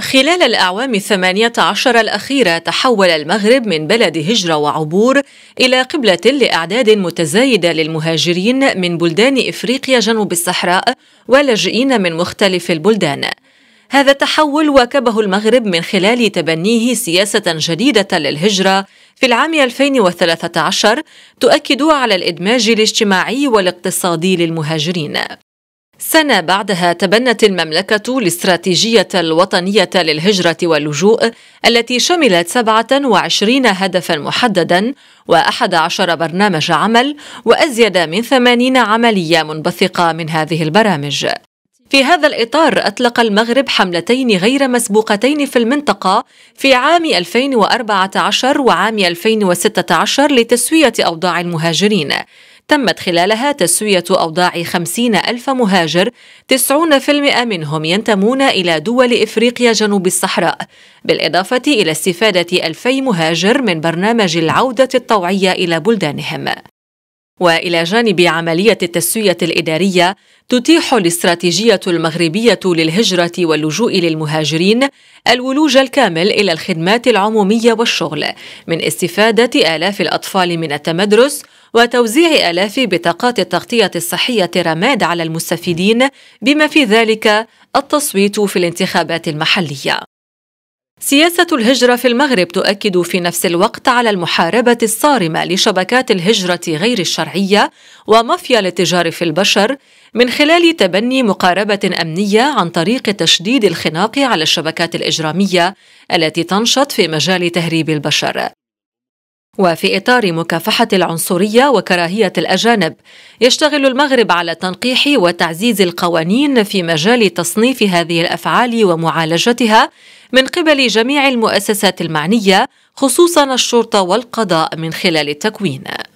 خلال الأعوام الثمانية عشر الأخيرة تحول المغرب من بلد هجرة وعبور إلى قبلة لأعداد متزايدة للمهاجرين من بلدان إفريقيا جنوب الصحراء ولاجئين من مختلف البلدان هذا التحول واكبه المغرب من خلال تبنيه سياسة جديدة للهجرة في العام 2013 تؤكد على الإدماج الاجتماعي والاقتصادي للمهاجرين سنة بعدها تبنت المملكة الاستراتيجية الوطنية للهجرة واللجوء التي شملت 27 هدفا محددا و11 برنامج عمل وأزيد من 80 عملية منبثقة من هذه البرامج في هذا الإطار أطلق المغرب حملتين غير مسبوقتين في المنطقة في عام 2014 وعام 2016 لتسوية أوضاع المهاجرين تمت خلالها تسوية أوضاع 50 ألف مهاجر 90% منهم ينتمون إلى دول إفريقيا جنوب الصحراء بالإضافة إلى استفادة ألفي مهاجر من برنامج العودة الطوعية إلى بلدانهم والى جانب عمليه التسويه الاداريه تتيح الاستراتيجيه المغربيه للهجره واللجوء للمهاجرين الولوج الكامل الى الخدمات العموميه والشغل من استفاده الاف الاطفال من التمدرس وتوزيع آلاف بطاقات التغطية الصحية رماد على المستفيدين بما في ذلك التصويت في الانتخابات المحلية. سياسة الهجرة في المغرب تؤكد في نفس الوقت على المحاربة الصارمة لشبكات الهجرة غير الشرعية ومافيا الاتجار في البشر من خلال تبني مقاربة أمنية عن طريق تشديد الخناق على الشبكات الإجرامية التي تنشط في مجال تهريب البشر. وفي إطار مكافحة العنصرية وكراهية الأجانب، يشتغل المغرب على تنقيح وتعزيز القوانين في مجال تصنيف هذه الأفعال ومعالجتها من قبل جميع المؤسسات المعنية، خصوصا الشرطة والقضاء من خلال التكوين.